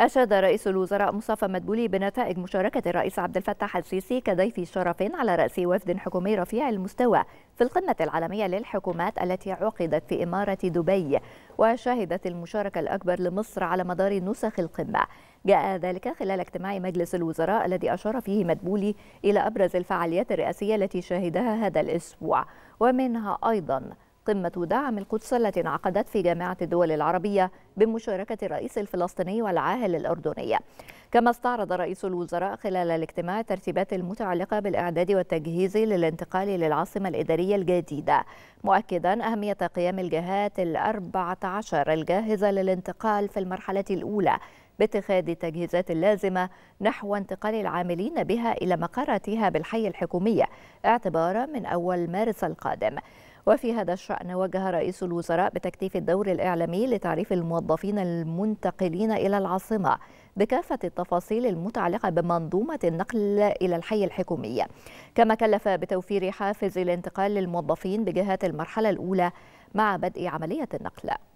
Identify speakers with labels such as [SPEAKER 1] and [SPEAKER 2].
[SPEAKER 1] أشاد رئيس الوزراء مصطفى مدبولي بنتائج مشاركة الرئيس عبد الفتاح السيسي كضيف شرف على رأس وفد حكومي رفيع المستوى في القمة العالمية للحكومات التي عقدت في إمارة دبي وشهدت المشاركة الأكبر لمصر على مدار نسخ القمة جاء ذلك خلال اجتماع مجلس الوزراء الذي أشار فيه مدبولي إلى أبرز الفعاليات الرئاسية التي شهدها هذا الأسبوع ومنها أيضاً قمة دعم القدس التي انعقدت في جامعة الدول العربية بمشاركة الرئيس الفلسطيني والعاهل الأردني كما استعرض رئيس الوزراء خلال الاجتماع الترتيبات المتعلقة بالإعداد والتجهيز للانتقال للعاصمة الإدارية الجديدة مؤكدا أهمية قيام الجهات الأربعة عشر الجاهزة للانتقال في المرحلة الأولى باتخاذ التجهيزات اللازمة نحو انتقال العاملين بها إلى مقراتها بالحي الحكومي اعتبارا من أول مارس القادم وفي هذا الشأن وجه رئيس الوزراء بتكثيف الدور الإعلامي لتعريف الموظفين المنتقلين إلى العاصمة بكافة التفاصيل المتعلقة بمنظومة النقل إلى الحي الحكومي كما كلف بتوفير حافز الانتقال للموظفين بجهات المرحلة الأولى مع بدء عملية النقل